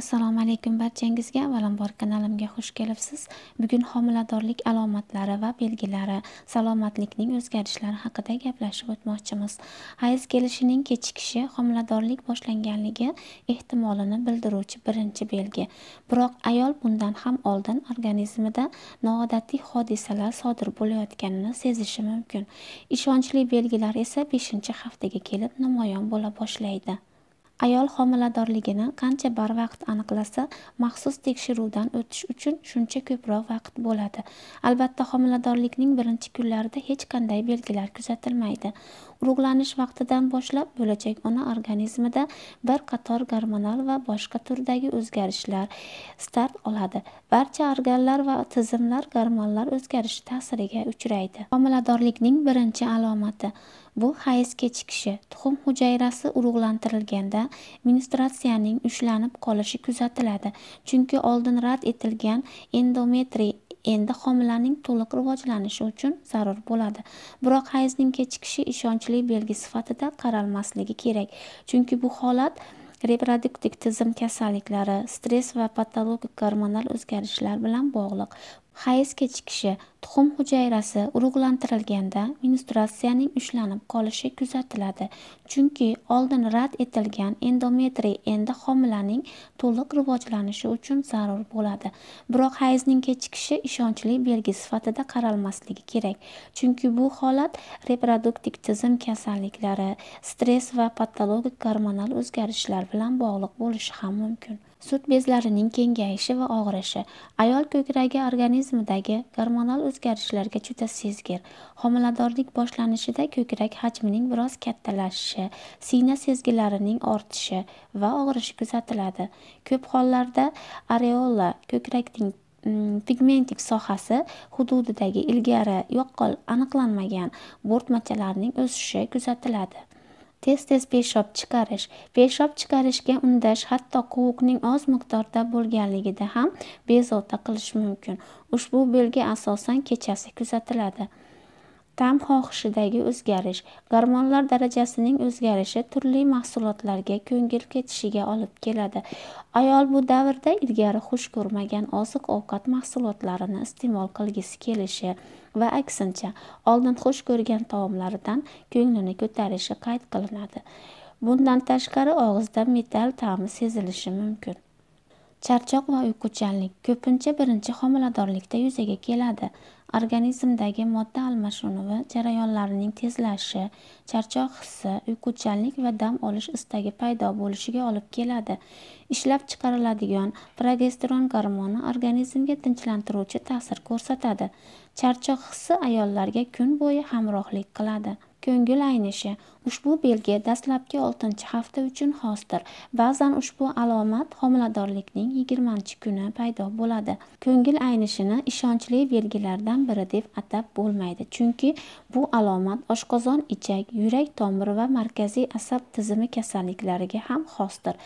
assalomu alaykum barchangizga avvalambor kanalimga xush kelibsiz bugun homiladorlik alomatlari va belgilari salomatlikning o'zgarishlari haqida gaplashib o'tmoqchimiz hayz kelishining kechikishi homiladorlik boshlanganligi ehtimolini bildiruvchi birinchi belgi biroq ayol bundan ham oldin organizmida noodatiy hodisalar sodir bo'layotganini sezishi mumkin ishonchli belgilar esa beshinchi haftaga kelib namoyon bo'la boshlaydi ayol homiladorligini qancha barvaqt aniqlasa maxsus tekshiruvdan o'tish uchun shuncha ko'proq vaqt bo'ladi albatta homiladorlikning birinchi kunlarida hech qanday belgilar kuzatilmaydi urug'lanish vaqtidan boshlab bo'lajak ona organizmida bir qator gormonal va boshqa turdagi o'zgarishlar start oladi barcha organlar va tizimlar gormonlar o'zgarishi ta'siriga uchraydi homiladorlikning birinchi alomati Bu hayz kechikishi tuxum hujayrasi urug'lantirilganda menstruatsiyaning ushlanib qolishi kuzatiladi. Chunki oldin rad etilgan endometriy endi homilaning to'liq rivojlanishi uchun zarur bo'ladi. Biroq hayzning kechikishi ishonchli belgi sifatida qaralmasligi kerak, chunki bu holat reproduktiv tizim kasalliklari, stress va patologik gormonal o'zgarishlar bilan bog'liq. Hayz kechikishi tuxum hujayrasi urug'lantirilganda menstruatsiyaning ushlanib qolishi kuzatiladi, chunki oldin rad etilgan endometriy endi homilaning to'liq rivojlanishi uchun zarur bo'ladi. Biroq hayzning kechikishi ishonchli belgi sifatida qaralmasligi kerak, chunki bu holat reproduktiv tizim kasalliklari, stress va patologik gormonal o'zgarishlar bilan bog'liq bo'lishi ham mumkin. sut bezlarining kengayishi va og'rishi ayol ko'kragi organizmidagi gormonal o'zgarishlarga juda sezgir homiladorlik boshlanishida ko'krak hajmining biroz kattalashishi siyna sezgilarining ortishi va og'rishi kuzatiladi ko'p hollarda areola ko'krakning mm, pigmentik sohasi hududidagi ilgari yaqqol aniqlanmagan bo'rtmachalarning o'sishi kuzatiladi tez tez peshob chiqarish peshob chiqarishga undash hatto quvuqning oz miqdorda bo'lganligida ham bezovta qilish mumkin ushbu belgi asosan kechasi kuzatiladi Ta'm xohishidagi o'zgarish, gormonlar darajasining o'zgarishi turli mahsulotlarga ko'ngil ketishiga olib keladi. Ayol bu davrda ilgari xush ko'rmagan oziq-ovqat mahsulotlarini iste'mol qilgisi kelishi va aksincha, oldin xush ko'rgan taomlaridan ko'nglini ko'tarishi qayd qilinadi. Bundan tashqari og'izda metall ta'mi sezilishi mumkin. Charchoq va uyquchanlik ko'pincha birinchi homiladorlikda yuzaga keladi. organizmdagi modda almashinuvi jarayonlarining tezlashi charchoq hissi uyquchanlik va dam olish istagi paydo bo'lishiga olib keladi ishlab chiqariladigan progesteron gormoni organizmga tinchlantiruvchi ta'sir ko'rsatadi charchoq hissi ayollarga kun bo'yi hamrohlik qiladi Ko'ngil aynishi. Ushbu belgi dastlabki 6-hafta uchun xosdir. Ba'zan ushbu alomat homiladorlikning 20-kuni paydo bo'ladi. Ko'ngil aynishini ishonchli belgilardan biri deb atab bo'lmaydi, chunki bu alomat oshqozon, ichak, yurak tomiri va markaziy asab tizimi kasalliklariga ham xosdir.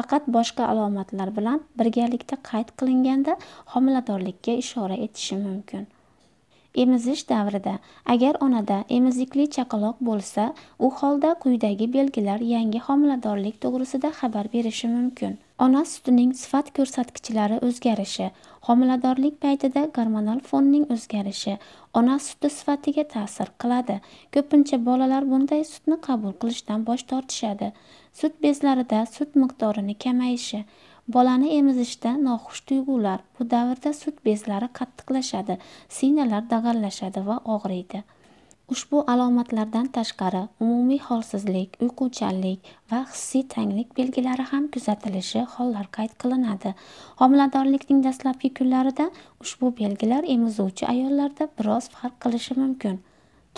Faqat boshqa alomatlar bilan birgalikda qayd qilinganda homiladorlikka ishora etishi mumkin. emizish davrida agar onada emizikli chaqaloq bo'lsa u holda quyidagi belgilar yangi homiladorlik to'g'risida xabar berishi mumkin ona sutining sifat ko'rsatkichlari o'zgarishi homiladorlik paytida gormonal fonning o'zgarishi ona suti sifatiga ta'sir qiladi ko'pincha bolalar bunday sutni qabul qilishdan bosh tortishadi sut bezlarida sut miqdorini kamayishi bolani emizishda noxush tuyg'ular bu davrda sut bezlari qattiqlashadi sinyalar dag'allashadi va og'riydi ushbu alomatlardan tashqari umumiy holsizlik uyquchanlik va hissiy tanglik belgilari ham kuzatilishi hollar qayd qilinadi homiladorlikning dastlabki kunlarida ushbu belgilar emizuvchi ayollarda biroz farq qilishi mumkin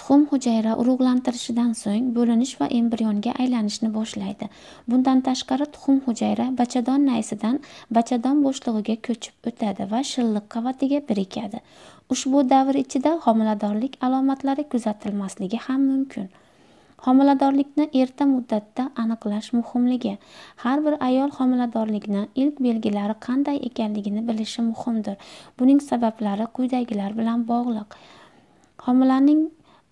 Tuxum hujayra urug'lantirishidan so'ng bo'linish va embrionga aylanishni boshlaydi. Bundan tashqari tuxum hujayra bachadon naysidan bachadon bo'shlig'iga ko'chib o'tadi va shilliq qavatiga birikadi. Ushbu davr ichida homiladorlik alomatlari kuzatilmasligi ham mumkin. Homiladorlikni erta muddatda aniqlash muhimligi. Har bir ayol homiladorlikni ilk belgilari qanday ekanligini bilishi muhimdir. Buning sabablari quyidagilar bilan bog'liq. Homilaning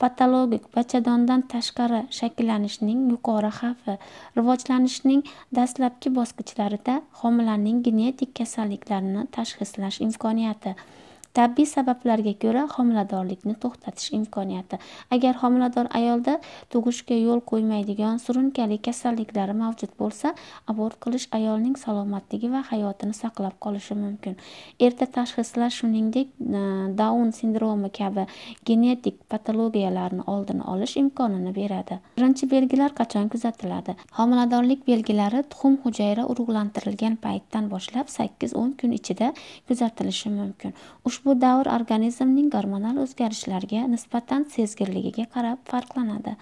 patologik bachadondan tashqari shakllanishning yuqori xavfi rivojlanishning dastlabki bosqichlarida homilaning genetik kasalliklarini tashxislash imkoniyati Tabiiy sabablarga ko'ra homiladorlikni to'xtatish imkoniyati. Agar homilador ayolda tug'ishga yo'l qo'ymaydigan surunkali kasalliklari mavjud bo'lsa, abort qilish ayolning salomatligi va hayotini saqlab qolishi mumkin. Erta tashxislash, shuningdek, Down sindromi kabi genetik patologiyalarni oldini olish imkonini beradi. Birinchi belgilar qachon kuzatiladi? Homiladorlik belgilari tuxum hujayra urug'lantirilgan paytdan boshlab 8-10 kun ichida kuzatilishi mumkin. Ushbu Ushbu davr organizmning gormonal o'zgarishlarga nisbatan sezgirligiga qarab farqlanadi.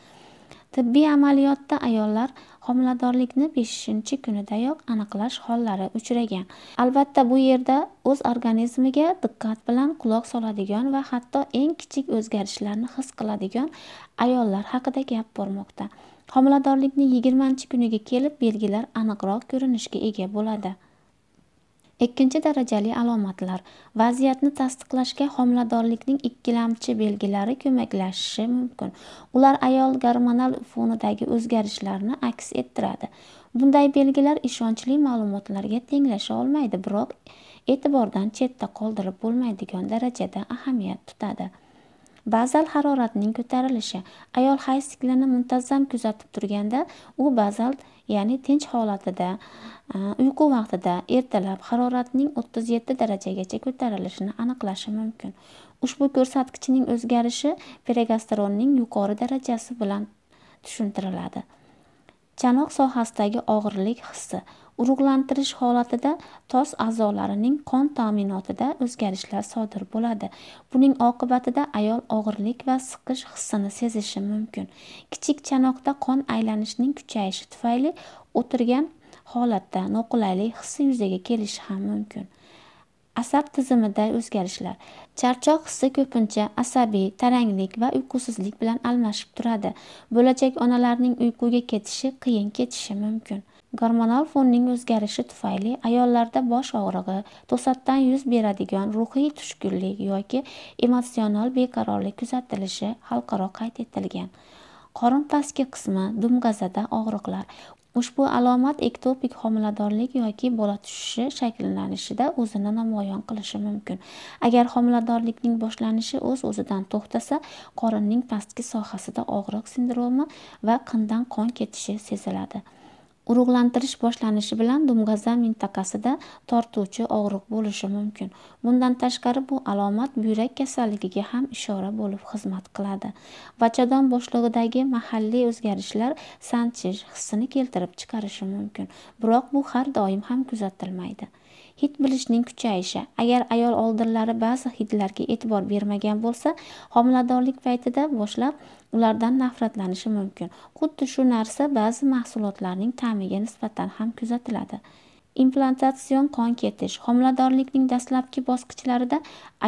Tibbiy amaliyotda ayollar homiladorlikni 5-kunidayoq aniqlash hollari uchragan. Albatta, bu yerda o'z organizmiga diqqat bilan quloq soladigan va hatto eng kichik o'zgarishlarni his qiladigan ayollar haqida gap bormoqda. Homiladorlikning 20-kuniga kelib belgilar aniqroq ko'rinishga ega bo'ladi. ikkinchi darajali alomatlar vaziyatni tasdiqlashga homiladorlikning ikkilamchi belgilari ko'maklashishi mumkin ular ayol gormonal fonidagi o'zgarishlarni aks ettiradi bunday belgilar ishonchli ma'lumotlarga tenglasha olmaydi biroq e'tibordan chetda qoldirib bo'lmaydigan darajada ahamiyat tutadi bazal haroratning ko'tarilishi ayol hay siklini muntazam kuzatib turganda u bazal ya'ni tinch holatida uyqu vaqtida ertalab haroratning 37 darajagacha ko'tarilishini aniqlashi mumkin ushbu ko'rsatkichning o'zgarishi pregasteronning yuqori darajasi bilan tushuntiriladi chanoq sohasidagi og'irlik hissi urug'lantirish holatida tos a'zolarining qon ta'minotida o'zgarishlar sodir bo'ladi buning oqibatida ayol og'irlik va siqish hissini sezishi mumkin kichik chanoqda qon aylanishining kuchayishi tufayli o'tirgan holatda noqulaylik hissi yuzaga kelishi ham mumkin asab tizimida o'zgarishlar charchoq hissi ko'pincha asabiy taranglik va uyqusizlik bilan almashib turadi bo'lajak onalarning uyquga ketishi qiyin kechishi mumkin gormonal fonning o'zgarishi tufayli ayollarda bosh og'rig'i to'satdan yuz beradigan ruhiy tushkunlik yoki emotsional beqarorlik kuzatilishi xalqaro qayd etilgan qorin pastki qismi dumg'azada og'riqlar ushbu alomat ektopik homiladorlik yoki bola tushishi shakllanishida o'zini namoyon qilishi mumkin agar homiladorlikning boshlanishi o'z uz o'zidan to'xtasa qorinning pastki sohasida og'riq sindromi va qindan qon ketishi seziladi urug'lantirish boshlanishi bilan dumg'aza mintaqasida tortuvchi og'riq bo'lishi mumkin bundan tashqari bu alomat buyrak kasalligiga ham ishora bo'lib xizmat qiladi vachadon bo'shlig'idagi mahalliy o'zgarishlar sanchish hissini keltirib chiqarishi mumkin biroq bu har doim ham kuzatilmaydi hid bilishning kuchayishi agar ayol oldinlari ba'zi hidlarga e'tibor bermagan bo'lsa homiladorlik paytida boshlab ulardan nafratlanishi mumkin xuddi shu narsa ba'zi mahsulotlarning ta'miga nisbatan ham kuzatiladi implantatsion qon ketish homiladorlikning dastlabki bosqichlarida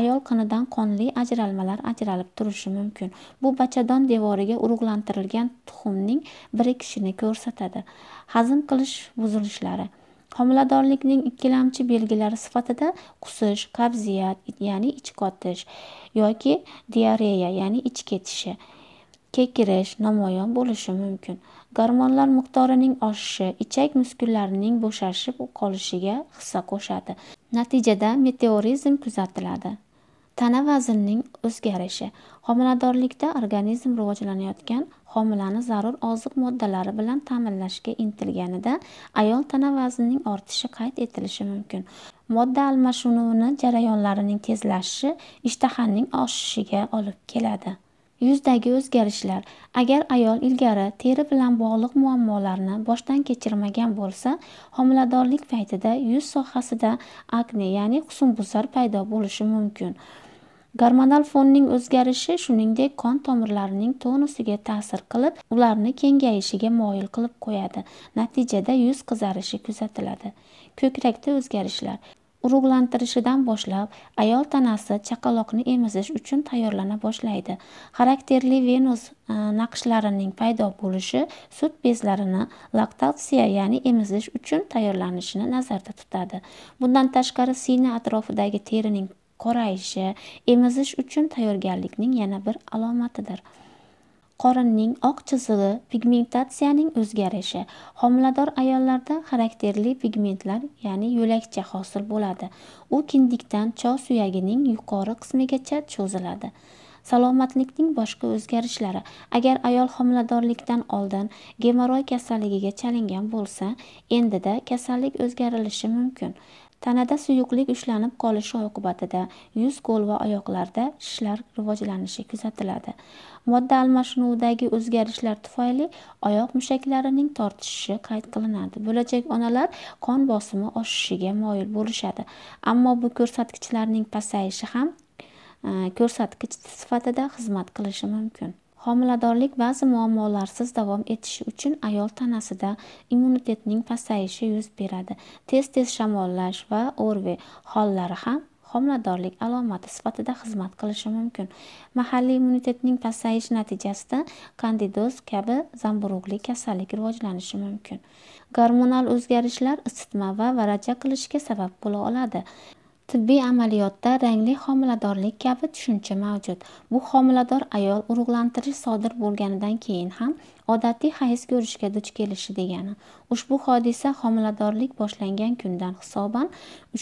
ayol qinidan qonli ajralmalar ajralib turishi mumkin bu bachadon devoriga urug'lantirilgan tuxumning birikishini ko'rsatadi hazm qilish buzilishlari Homiladorlikning ikkilamchi belgilari sifatida qusish, qabziyat, ya'ni ich qotish yoki diareya, ya'ni ich ketishi, kekirish namoyon bo'lishi mumkin. Gormonlar miqdorining oshishi ichak muskullarining bo'shashib qolishiga hissa qo'shadi. Natijada meteorizm kuzatiladi. tana vaznining o'zgarishi homiladorlikda organizm rivojlanayotgan homilani zarur oziq moddalari bilan ta'minlashga intilganida ayol tana vaznining ortishi qayd etilishi mumkin modda almashinuvini jarayonlarining tezlashishi ishtahaning oshishiga olib keladi yuzdagi o'zgarishlar agar ayol ilgari teri bilan bog'liq muammolarni boshdan kechirmagan bo'lsa homiladorlik paytida yuz sohasida akne ya'ni husnbuzar paydo bo'lishi mumkin gormonal fonning o'zgarishi shuningdek qon tomirlarining tonusiga ta'sir qilib ularni kengayishiga moyil qilib qo'yadi natijada yuz qizarishi kuzatiladi ko'krakda o'zgarishlar urug'lantirishidan boshlab ayol tanasi chaqaloqni emizish uchun tayyorlana boshlaydi xarakterli venus e, naqshlarining paydo bo'lishi sut bezlarini laktatsiya ya'ni emizish uchun tayyorlanishini nazarda tutadi bundan tashqari siyna atrofidagi terining qorayishi emizish uchun tayyorgarlikning yana bir alomatidir qorinning oq chizig'i pigmentatsiyaning o'zgarishi homilador ayollarda xarakterli pigmentlar ya'ni yo'lakcha hosil bo'ladi u kindikdan chov suyagining yuqori qismigacha cho'ziladi salomatlikning boshqa o'zgarishlari agar ayol homiladorlikdan oldin gemoroy kasalligiga chalingan bo'lsa endida kasallik o'zgarilishi mumkin tanada suyuqlik ushlanib qolishi oqibatida yuz qo'l va oyoqlarda shishlar rivojlanishi kuzatiladi modda almashinuvidagi o'zgarishlar tufayli oyoq mushaklarining tortishishi qayd qilinadi bo'lajak onalar qon bosimi oshishiga moyil bo'lishadi ammo bu ko'rsatkichlarning pasayishi ham e, ko'rsatkich sifatida xizmat qilishi mumkin homiladorlik ba'zi muammolarsiz davom etishi uchun ayol tanasida immunitetning pasayishi yuz beradi tez tez shamollash va o'rve hollari ham homiladorlik alomati sifatida xizmat qilishi mumkin mahalliy immunitetning pasayishi natijasida kandidoz kabi zamburug'li kasallik rivojlanishi mumkin gormonal o'zgarishlar isitma va varaja qilishga sabab bo'la oladi tibbiy amaliyotda rangli homiladorlik kabi tushuncha mavjud bu homilador ayol urug'lantirish sodir bo'lganidan keyin ham odatiy hayz ko'rishga duch kelishi degani ushbu hodisa homiladorlik boshlangan kundan hisoban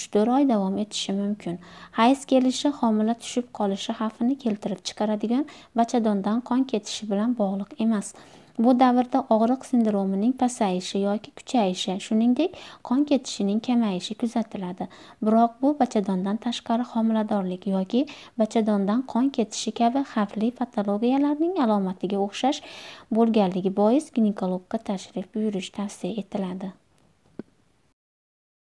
3-4 oy davom etishi mumkin hayz kelishi homila tushib qolishi xavfini keltirib chiqaradigan bachadondan qon ketishi bilan bog'liq emas bu davrda og'riq sindromining pasayishi yoki kuchayishi shuningdek qon ketishining kamayishi kuzatiladi biroq bu bachadondan tashqari homiladorlik yoki bachadondan qon ketishi kabi xavfli patologiyalarning alomatiga o'xshash bo'lganligi bois ginekologga tashrif buyurish tavsiya etiladi